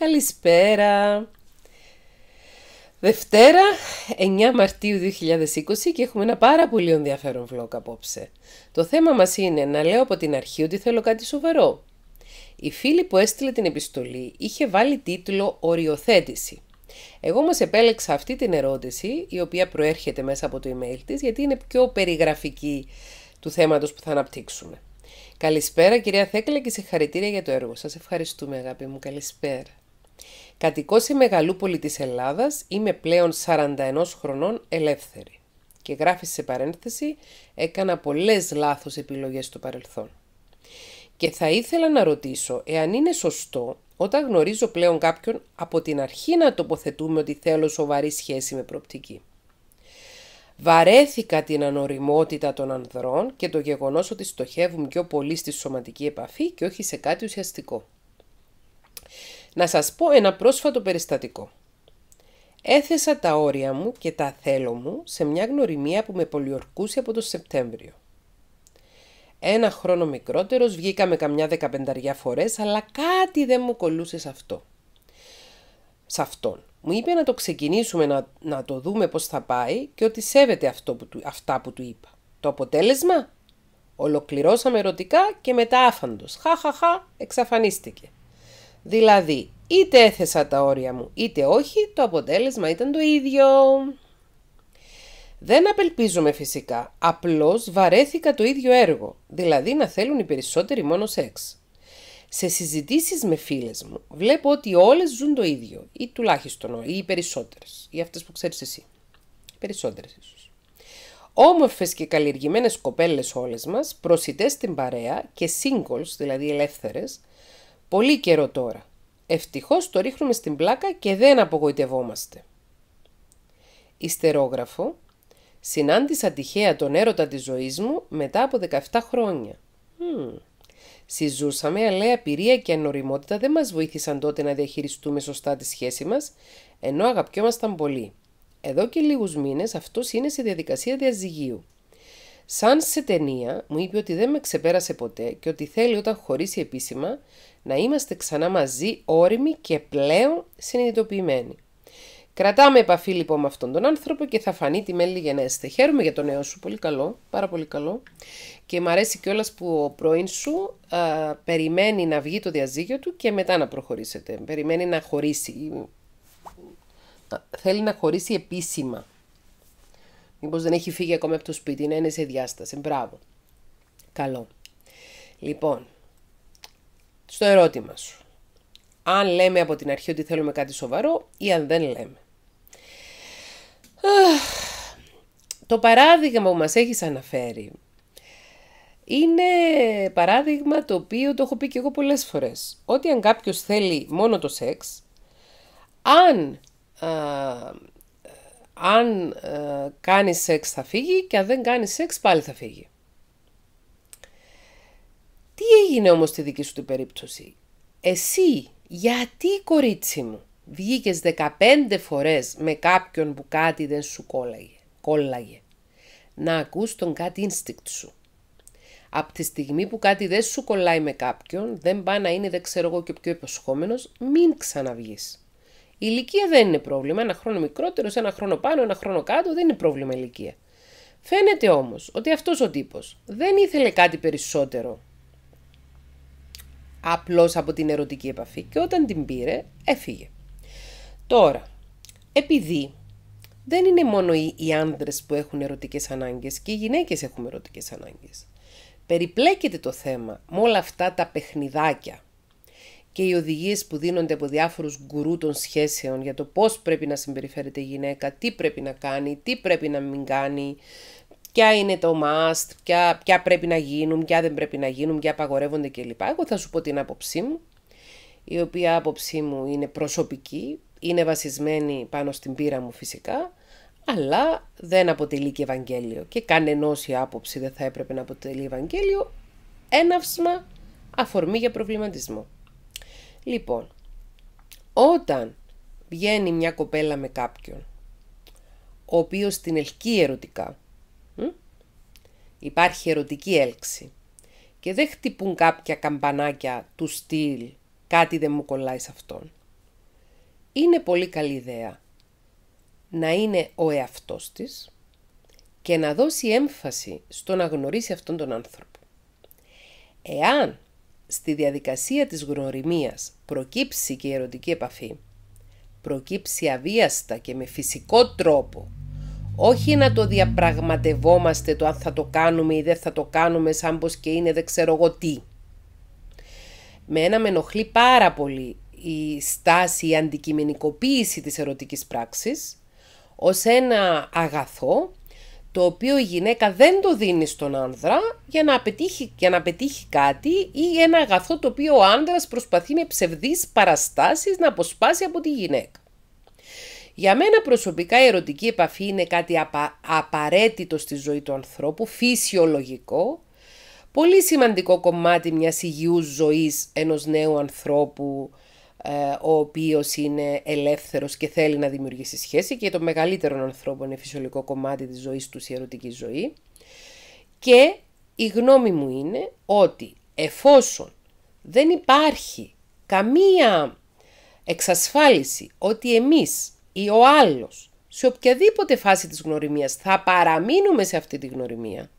Καλησπέρα! Δευτέρα, 9 Μαρτίου 2020 και έχουμε ένα πάρα πολύ ενδιαφέρον vlog απόψε. Το θέμα μας είναι να λέω από την αρχή ότι θέλω κάτι σοβαρό. Η φίλη που έστειλε την επιστολή είχε βάλει τίτλο «Οριοθέτηση». Εγώ όμως επέλεξα αυτή την ερώτηση, η οποία προέρχεται μέσα από το email της, γιατί είναι πιο περιγραφική του θέματος που θα αναπτύξουμε. Καλησπέρα κυρία Θέκλα και συγχαρητήρια για το έργο σας. Ευχαριστούμε αγάπη μου. Καλησπέρα. Κατοικώ η Μεγαλούπολη της Ελλάδας, είμαι πλέον 41 χρονών ελεύθερη. Και γράφεις σε παρένθεση, έκανα πολλές λάθος επιλογές στο παρελθόν. Και θα ήθελα να ρωτήσω εάν είναι σωστό όταν γνωρίζω πλέον κάποιον από την αρχή να τοποθετούμε ότι θέλω σοβαρή σχέση με προπτική. Βαρέθηκα την ανοριμότητα των ανδρών και το γεγονός ότι στοχεύουν πιο πολύ στη σωματική επαφή και όχι σε κάτι ουσιαστικό. Να σας πω ένα πρόσφατο περιστατικό. Έθεσα τα όρια μου και τα θέλω μου σε μια γνωριμία που με πολιορκούσε από το Σεπτέμβριο. Ένα χρόνο μικρότερος βγήκαμε καμιά δεκαπενταριά φορές, αλλά κάτι δεν μου κολούσε σε αυτό. Σε αυτόν. Μου είπε να το ξεκινήσουμε, να, να το δούμε πώς θα πάει και ότι σέβεται αυτό που αυτά που του είπα. Το αποτέλεσμα? Ολοκληρώσαμε ερωτικά και μετά άφαντος. Χα, χα, χα, εξαφανίστηκε. Δηλαδή, είτε έθεσα τα όρια μου, είτε όχι, το αποτέλεσμα ήταν το ίδιο. Δεν απελπίζομαι φυσικά, απλώς βαρέθηκα το ίδιο έργο, δηλαδή να θέλουν οι περισσότεροι μόνο σεξ. Σε συζητήσεις με φίλες μου βλέπω ότι όλες ζουν το ίδιο ή τουλάχιστον ή οι περισσότερες, ή αυτές που ξέρεις εσύ. Οι περισσότερες ίσως. Όμορφες και καλλιεργημένες κοπέλες όλες μας, προσιτές στην παρέα και singles, δηλαδή ελεύθερες, Πολύ καιρό τώρα. Ευτυχώς το ρίχνουμε στην πλάκα και δεν απογοητευόμαστε. Ιστερόγραφο. Συνάντησα τυχαία τον έρωτα της ζωής μου μετά από 17 χρόνια. Συζούσαμε, αλλά η απειρία και η ανοριμότητα δεν μας βοήθησαν τότε να διαχειριστούμε σωστά τη σχέση μας, ενώ αγαπιόμασταν πολύ. Εδώ και λίγους μήνες αυτός είναι σε διαδικασία διαζυγίου. Σαν σε ταινία μου είπε ότι δεν με ξεπέρασε ποτέ και ότι θέλει όταν χωρίσει επίσημα να είμαστε ξανά μαζί όριμοι και πλέον συνειδητοποιημένοι. Κρατάμε επαφή λοιπόν με αυτόν τον άνθρωπο και θα φανεί τη μέλη γενέστε. Χαίρομαι για τον νέο σου, πολύ καλό, πάρα πολύ καλό. Και μου αρέσει κιόλας που ο πρώην σου περιμένει να βγει το διαζύγιο του και μετά να προχωρήσετε. Περιμένει να χωρίσει. Θέλει να χωρίσει επίσημα. Μήπως δεν έχει φύγει ακόμα από το σπίτι, να είναι σε διάσταση. Μπράβο. Καλό. Λοιπόν, στο ερώτημα σου. Αν λέμε από την αρχή ότι θέλουμε κάτι σοβαρό ή αν δεν λέμε. Το παράδειγμα που μας έχεις αναφέρει είναι παράδειγμα το οποίο το έχω πει και εγώ πολλές φορές. Ότι αν κάποιος θέλει μόνο το σεξ, αν αν ε, κάνει σεξ θα φύγει και αν δεν κάνει σεξ πάλι θα φύγει. Τι έγινε όμως στη δική σου την περίπτωση. Εσύ, γιατί κορίτσι μου, βγήκες 15 φορές με κάποιον που κάτι δεν σου κόλλαγε. κόλλαγε. Να ακούς τον κάτι instinct σου. Από τη στιγμή που κάτι δεν σου κολλάει με κάποιον, δεν πάει να είναι δεν ξέρω εγώ και πιο υποσχόμενος, μην ξαναβγείς. Η ηλικία δεν είναι πρόβλημα. Ένα χρόνο μικρότερος, ένα χρόνο πάνω, ένα χρόνο κάτω δεν είναι πρόβλημα ηλικία. Φαίνεται όμως ότι αυτός ο τύπος δεν ήθελε κάτι περισσότερο απλώς από την ερωτική επαφή και όταν την πήρε, έφυγε. Τώρα, επειδή δεν είναι μόνο οι άντρε που έχουν ερωτικές ανάγκες και οι γυναίκες έχουν ερωτικές ανάγκες. Περιπλέκεται το θέμα με όλα αυτά τα παιχνιδάκια και οι οδηγίες που δίνονται από διάφορους γκουρού των σχέσεων για το πώς πρέπει να συμπεριφέρεται η γυναίκα, τι πρέπει να κάνει, τι πρέπει να μην κάνει, ποια είναι το must, ποια, ποια πρέπει να γίνουν, ποια δεν πρέπει να γίνουν, ποια απαγορεύονται κλπ. Εγώ θα σου πω την άποψή μου, η οποία άποψή μου είναι προσωπική, είναι βασισμένη πάνω στην πείρα μου φυσικά, αλλά δεν αποτελεί και Ευαγγέλιο. Και κανενός η άποψη δεν θα έπρεπε να αποτελεί Ευαγγέλιο, έναυσμα αφορμή για προβληματισμό. Λοιπόν, όταν βγαίνει μια κοπέλα με κάποιον, ο οποίος την ελκύει ερωτικά, υπάρχει ερωτική έλξη και δεν χτυπούν κάποια καμπανάκια του στυλ «κάτι δεν μου κολλάει σε αυτόν». Είναι πολύ καλή ιδέα να είναι ο εαυτός της και να δώσει έμφαση στο να γνωρίσει αυτόν τον άνθρωπο. Εάν στη διαδικασία της γνωριμίας προκύψει και η ερωτική επαφή, προκύψει αβίαστα και με φυσικό τρόπο, όχι να το διαπραγματευόμαστε το αν θα το κάνουμε ή δεν θα το κάνουμε σαν πως και είναι δεν ξέρω εγώ τι. Με ένα με ενοχλεί πάρα πολύ η στάση, η αντικειμενικοποίηση της ερωτικής πράξης ως ένα αγαθό το οποίο η γυναίκα δεν το δίνει στον άνδρα για να πετύχει, για να πετύχει κάτι ή ένα αγαθό το οποίο ο άνδρας προσπαθεί με ψευδείς παραστάσεις να αποσπάσει από τη γυναίκα. Για μένα προσωπικά η ερωτική επαφή είναι κάτι απα, απαραίτητο στη ζωή του ανθρώπου, φυσιολογικό, πολύ σημαντικό κομμάτι μιας υγιούς ζωής ενός νέου ανθρώπου, ε, ο οποίος είναι ελεύθερος και θέλει να δημιουργήσει σχέση και το μεγαλύτερο ανθρώπων είναι φυσιολογικό κομμάτι της ζωής τους η ερωτική ζωή και η γνώμη μου είναι ότι εφόσον δεν υπάρχει καμία εξασφάλιση ότι εμείς ή ο άλλος σε οποιαδήποτε φάση της γνωριμίας θα παραμείνουμε σε αυτή τη γνωριμία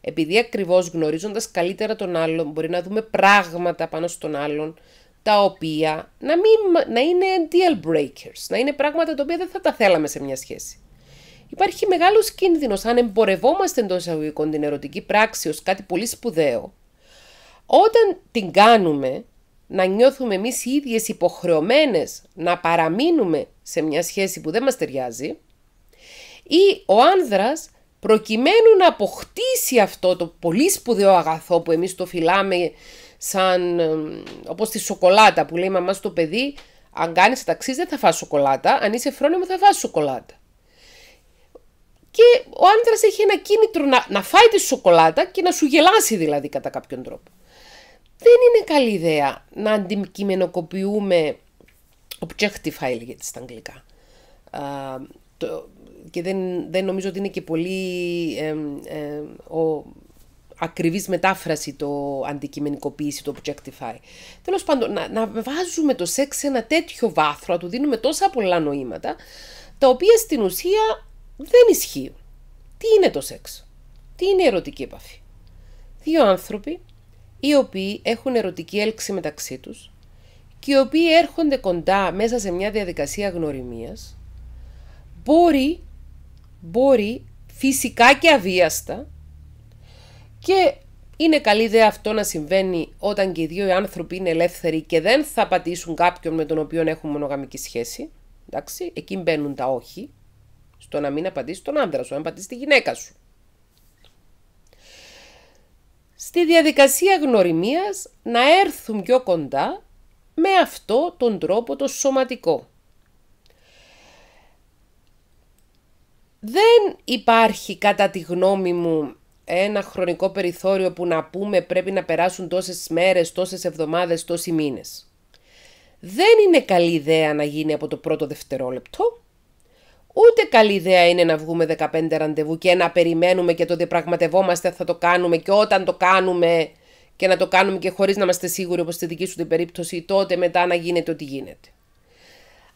επειδή ακριβώς γνωρίζοντας καλύτερα τον άλλον μπορεί να δούμε πράγματα πάνω στον άλλον τα οποία να, μην, να είναι deal breakers, να είναι πράγματα τα οποία δεν θα τα θέλαμε σε μια σχέση. Υπάρχει μεγάλος κίνδυνος αν εμπορευόμαστε εντός εισαγωγικών την ερωτική πράξη ως κάτι πολύ σπουδαίο. Όταν την κάνουμε, να νιώθουμε εμείς οι ίδιες υποχρεωμένες να παραμείνουμε σε μια σχέση που δεν μας ταιριάζει, ή ο άνδρας προκειμένου να αποκτήσει αυτό το πολύ σπουδαίο αγαθό που εμείς το φυλάμε σαν όπως τη σοκολάτα που λέει η μαμά στο παιδί, αν κάνεις ταξί δεν θα φας σοκολάτα, αν είσαι φρόνιμο θα φας σοκολάτα. Και ο άντρας έχει ένα κίνητρο να, να φάει τη σοκολάτα και να σου γελάσει δηλαδή κατά κάποιον τρόπο. Δεν είναι καλή ιδέα να αντικειμενοκοποιούμε objectify λέγεται στα αγγλικά. Uh, το, και δεν, δεν νομίζω ότι είναι και πολύ ο, Ακριβής μετάφραση το αντικειμενικοποίηση, το objectify. Τέλος πάντων, να, να βάζουμε το σεξ σε ένα τέτοιο βάθρο, να του δίνουμε τόσα πολλά νοήματα, τα οποία στην ουσία δεν ισχύουν. Τι είναι το σεξ, τι είναι η ερωτική επαφή. Δύο άνθρωποι οι οποίοι έχουν ερωτική έλξη μεταξύ τους και οι οποίοι έρχονται κοντά μέσα σε μια διαδικασία γνωριμίας, μπορεί φυσικά και αβίαστα και είναι καλή ιδέα αυτό να συμβαίνει όταν και οι δύο άνθρωποι είναι ελεύθεροι και δεν θα πατήσουν κάποιον με τον οποίο έχουν μονογαμική σχέση. Εντάξει, εκεί μπαίνουν τα όχι, στο να μην απαντήσει τον άντρα σου, να πατήσει τη γυναίκα σου. Στη διαδικασία γνωριμίας να έρθουν πιο κοντά με αυτό τον τρόπο το σωματικό. Δεν υπάρχει κατά τη γνώμη μου ένα χρονικό περιθώριο που να πούμε πρέπει να περάσουν τόσες μέρες, τόσες εβδομάδες, τόσοι μήνες. Δεν είναι καλή ιδέα να γίνει από το πρώτο δευτερόλεπτο. Ούτε καλή ιδέα είναι να βγούμε 15 ραντεβού και να περιμένουμε και το διαπραγματευόμαστε θα το κάνουμε και όταν το κάνουμε και να το κάνουμε και χωρίς να είμαστε σίγουροι όπως στη δική σου την περίπτωση τότε μετά να γίνεται ό,τι γίνεται.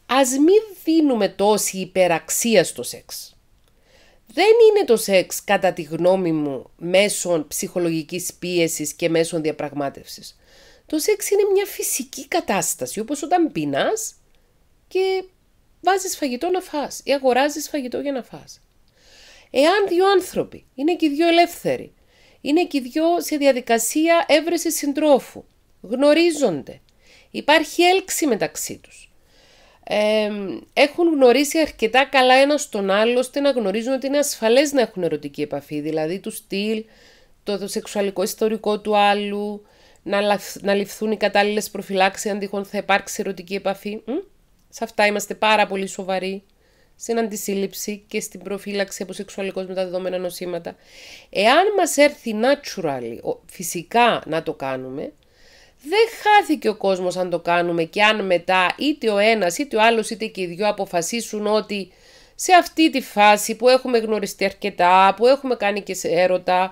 Ας μην δίνουμε τόση υπεραξία στο σεξ δεν είναι το σεξ κατά τη γνώμη μου μέσω ψυχολογικής πίεσης και μέσω διαπραγμάτευσης. Το σεξ είναι μια φυσική κατάσταση, όπως όταν πεινάς και βάζεις φαγητό να φας ή αγοράζεις φαγητό για να φας. Εάν δύο άνθρωποι είναι και οι δύο ελεύθεροι, είναι και οι δύο σε διαδικασία έβρεσης συντρόφου, γνωρίζονται, υπάρχει έλξη μεταξύ τους, ε, έχουν γνωρίσει αρκετά καλά ένας τον άλλο ώστε να γνωρίζουν ότι είναι ασφαλές να έχουν ερωτική επαφή, δηλαδή του στυλ, το, σεξουαλικό ιστορικό του άλλου, να, να ληφθούν οι κατάλληλες προφυλάξεις αν τυχόν θα υπάρξει ερωτική επαφή. Μ? Σε αυτά είμαστε πάρα πολύ σοβαροί στην αντισύλληψη και στην προφύλαξη από σεξουαλικώς μεταδεδομένα νοσήματα. Εάν μας έρθει natural, φυσικά να το κάνουμε, δεν χάθηκε ο κόσμος αν το κάνουμε και αν μετά είτε ο ένας είτε ο άλλος είτε και οι δυο αποφασίσουν ότι σε αυτή τη φάση που έχουμε γνωριστεί αρκετά, που έχουμε κάνει και σε έρωτα,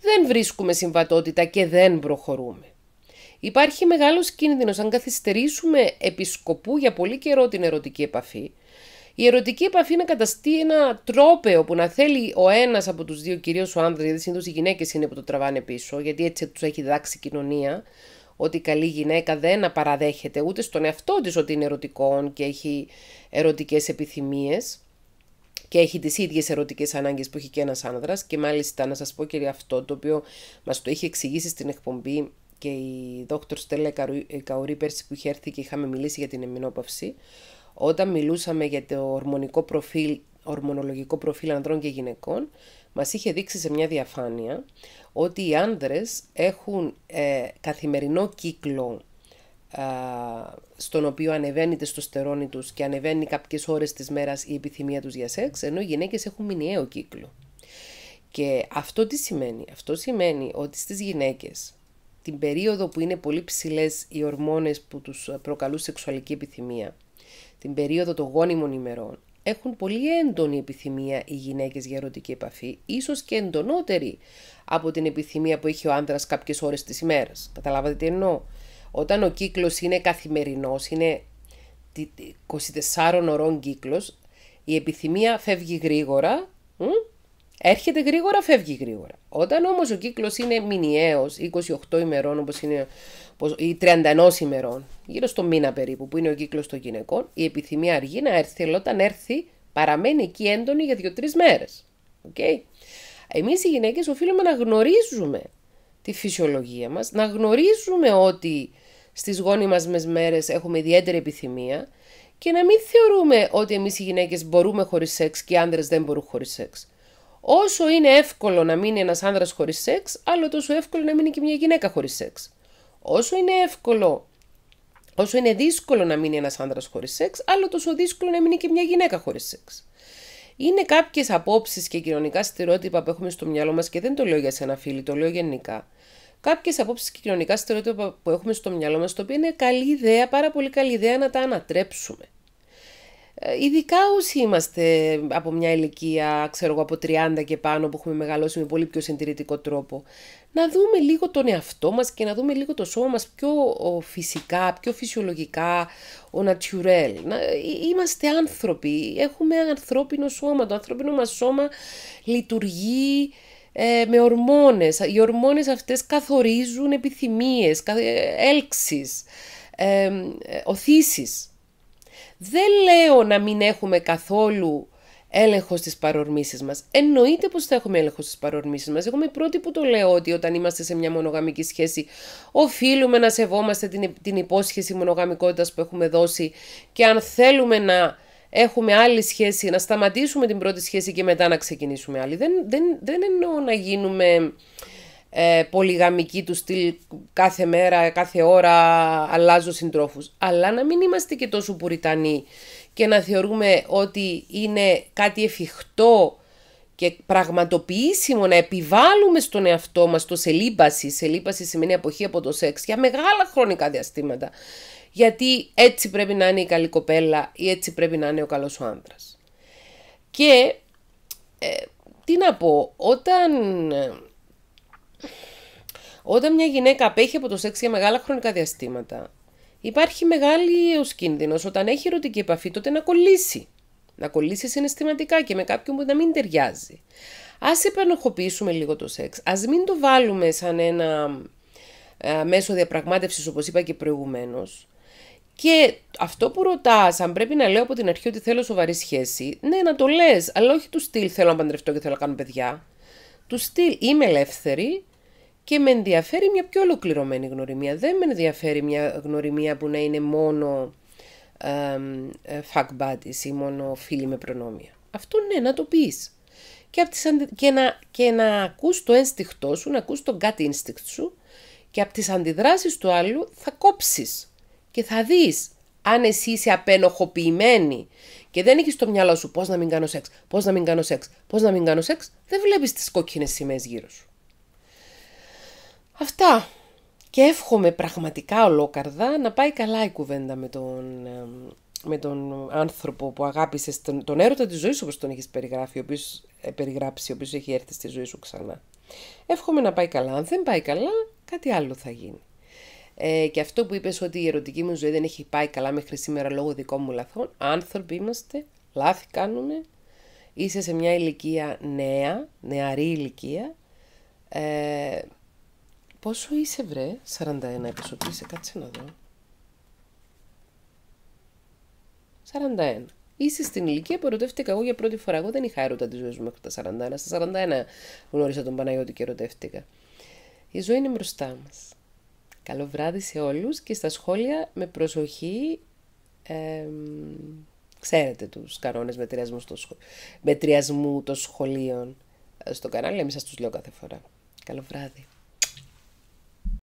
δεν βρίσκουμε συμβατότητα και δεν προχωρούμε. Υπάρχει μεγάλος κίνδυνος αν καθυστερήσουμε επισκοπού για πολύ καιρό την ερωτική επαφή. Η ερωτική επαφή να καταστεί ένα τρόπεο που να θέλει ο ένας από τους δύο, κυρίως ο άνδρα, γιατί συνήθως οι γυναίκες είναι που το τραβάνε πίσω, γιατί έτσι τους έχει δάξει κοινωνία, ότι η καλή γυναίκα δεν απαραδέχεται ούτε στον εαυτό της ότι είναι ερωτικό και έχει ερωτικές επιθυμίες και έχει τις ίδιες ερωτικές ανάγκες που έχει και ένας άνδρας και μάλιστα να σας πω και αυτό το οποίο μας το είχε εξηγήσει στην εκπομπή και η δόκτωρ Στέλλα Καουρή πέρσι που είχε έρθει και είχαμε μιλήσει για την εμεινόπαυση όταν μιλούσαμε για το ορμονικό προφίλ ορμονολογικό προφίλ ανδρών και γυναικών, μας είχε δείξει σε μια διαφάνεια ότι οι άνδρες έχουν ε, καθημερινό κύκλο στον οποίο ανεβαίνει το στερόνι τους και ανεβαίνει κάποιες ώρες της μέρας η επιθυμία τους για σεξ, ενώ οι γυναίκες έχουν μηνιαίο κύκλο. Και αυτό τι σημαίνει. Αυτό σημαίνει ότι στις γυναίκες την περίοδο που είναι πολύ ψηλές οι ορμόνες που τους προκαλούν σεξουαλική επιθυμία, την περίοδο των γόνιμων ημερών έχουν πολύ έντονη επιθυμία οι γυναίκες για ερωτική επαφή, ίσως και εντονότερη από την επιθυμία που έχει ο άντρας κάποιες ώρες της ημέρας. Καταλάβατε τι εννοώ. Όταν ο κύκλος είναι καθημερινός, είναι 24 ωρών κύκλος, η επιθυμία φεύγει γρήγορα έρχεται γρήγορα, φεύγει γρήγορα. Όταν όμως ο κύκλος είναι μηνιαίος, 28 ημερών όπως είναι ή 31 ημερών, γύρω στο μήνα περίπου που είναι ο κύκλος των γυναικών, η επιθυμία αργεί να έρθει, αλλά όταν έρθει παραμένει εκεί έντονη για 2-3 μέρες. Okay? Εμείς οι γυναίκες οφείλουμε να γνωρίζουμε τη φυσιολογία μας, να γνωρίζουμε ότι στις γόνιμες μας μέρες έχουμε ιδιαίτερη επιθυμία και να μην θεωρούμε ότι εμείς οι γυναίκες μπορούμε χωρίς σεξ και οι άνδρες δεν μπορούν χωρίς σεξ. Όσο είναι εύκολο να μείνει ένας άνδρας χωρίς σεξ, άλλο τόσο εύκολο να μείνει και μια γυναίκα χωρίς σεξ. Όσο είναι εύκολο, όσο είναι δύσκολο να μείνει ένας άνδρας χωρίς σεξ, άλλο τόσο δύσκολο να μείνει και μια γυναίκα χωρίς σεξ. Είναι κάποιες απόψεις και κοινωνικά στερεότυπα που έχουμε στο μυαλό μας και δεν το λέω για σένα, φίλη, το λέω γενικά. Κάποιες απόψεις και κοινωνικά στερεότυπα που έχουμε στο μυαλό μας, το οποίο είναι καλή ιδέα, πάρα πολύ καλή ιδέα να τα ανατρέψουμε. Ε, ειδικά όσοι είμαστε από μια ηλικία, ξέρω εγώ, από 30 και πάνω που έχουμε μεγαλώσει με πολύ πιο συντηρητικό τρόπο, να δούμε λίγο τον εαυτό μας και να δούμε λίγο το σώμα μας πιο φυσικά, πιο φυσιολογικά, ο natural. Ε, ε, είμαστε άνθρωποι, έχουμε ανθρώπινο σώμα, το ανθρώπινο μας σώμα λειτουργεί με ορμόνες. Οι ορμόνες αυτές καθορίζουν επιθυμίες, έλξεις, ε, οθήσεις. Δεν λέω να μην έχουμε καθόλου έλεγχος στις παρορμήσεις μας. Εννοείται πως θα έχουμε έλεγχος στις παρορμήσεις μας. Εγώ είμαι η πρώτη που το λέω ότι όταν είμαστε σε μια μονογαμική σχέση, οφείλουμε να σεβόμαστε την, την υπόσχεση μονογαμικότητας που έχουμε δώσει και αν θέλουμε να έχουμε άλλη σχέση, να σταματήσουμε την πρώτη σχέση και μετά να ξεκινήσουμε άλλη. Δεν, δεν, δεν εννοώ να γίνουμε ε, πολυγαμική του στυλ κάθε μέρα, κάθε ώρα αλλάζω συντρόφους. Αλλά να μην είμαστε και τόσο πουριτανοί και να θεωρούμε ότι είναι κάτι εφικτό και πραγματοποιήσιμο να επιβάλλουμε στον εαυτό μας το σελίπαση. Σελίπαση σημαίνει αποχή από το σεξ για μεγάλα χρονικά διαστήματα. Γιατί έτσι πρέπει να είναι η καλή κοπέλα ή έτσι πρέπει να είναι ο καλός ο άντρας. Και ε, τι να πω, όταν όταν μια γυναίκα απέχει από το σεξ για μεγάλα χρονικά διαστήματα, υπάρχει μεγάλη ο κίνδυνος όταν έχει ερωτική επαφή τότε να κολλήσει. Να κολλήσει συναισθηματικά και με κάποιον που να μην ταιριάζει. Ας επανοχοποιήσουμε λίγο το σεξ. Ας μην το βάλουμε σαν ένα ε, μέσο διαπραγμάτευσης, όπως είπα και προηγουμένως. Και αυτό που ρωτάς, αν πρέπει να λέω από την αρχή ότι θέλω σοβαρή σχέση, ναι, να το λες, αλλά όχι του στυλ θέλω να παντρευτώ και θέλω να κάνω παιδιά. Του στυλ είμαι ελεύθερη, και με ενδιαφέρει μια πιο ολοκληρωμένη γνωριμία. Δεν με ενδιαφέρει μια γνωριμία που να είναι μόνο ε, fuck buddies ή μόνο φίλοι με προνόμια. Αυτό ναι, να το πεις. Και, απ τις και, να, και να ακούς το ένστικτό σου, να ακούς το gut instinct σου και από τις αντιδράσεις του άλλου θα κόψεις και θα δεις αν εσύ είσαι απενοχοποιημένη και δεν έχεις στο μυαλό σου πώς να μην κάνω σεξ, πώς να μην κάνω σεξ, πώς να μην κάνω σεξ, δεν βλέπεις τις κόκκινες σημαίες γύρω σου. Αυτά. Και εύχομαι πραγματικά ολόκαρδα να πάει καλά η κουβέντα με τον, με τον άνθρωπο που αγάπησες τον, τον έρωτα της ζωής σου όπως τον έχει ο ε, περιγράψει, ο οποίος έχει έρθει στη ζωή σου ξανά. Εύχομαι να πάει καλά. Αν δεν πάει καλά, κάτι άλλο θα γίνει. Ε, και αυτό που είπες ότι η ερωτική μου ζωή δεν έχει πάει καλά μέχρι σήμερα λόγω δικών μου λαθών, άνθρωποι είμαστε, λάθη κάνουμε, είσαι σε μια ηλικία νέα, νεαρή ηλικία, ε, Πόσο είσαι βρε, 41 έπεσε είσαι, κάτσε να δω. 41. Είσαι στην ηλικία που ερωτεύτηκα εγώ για πρώτη φορά. Εγώ δεν είχα έρωτα τη ζωής μου μέχρι τα 41. Στα 41 γνώρισα τον Παναγιώτη και ερωτεύτηκα. Η ζωή είναι μπροστά μας. Καλό βράδυ σε όλους και στα σχόλια με προσοχή ε, ξέρετε τους κανόνες μετριασμού, μετριασμού των σχολείων ε, στο κανάλι, εμείς σας τους λέω κάθε φορά. Καλό βράδυ.